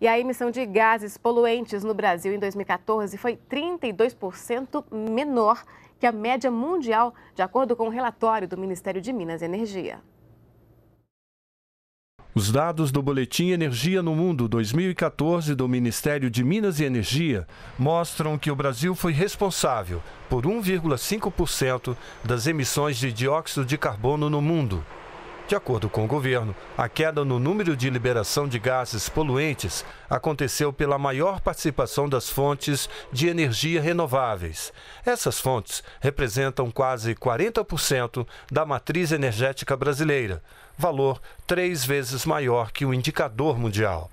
E a emissão de gases poluentes no Brasil em 2014 foi 32% menor que a média mundial, de acordo com o um relatório do Ministério de Minas e Energia. Os dados do Boletim Energia no Mundo 2014 do Ministério de Minas e Energia mostram que o Brasil foi responsável por 1,5% das emissões de dióxido de carbono no mundo. De acordo com o governo, a queda no número de liberação de gases poluentes aconteceu pela maior participação das fontes de energia renováveis. Essas fontes representam quase 40% da matriz energética brasileira, valor três vezes maior que o indicador mundial.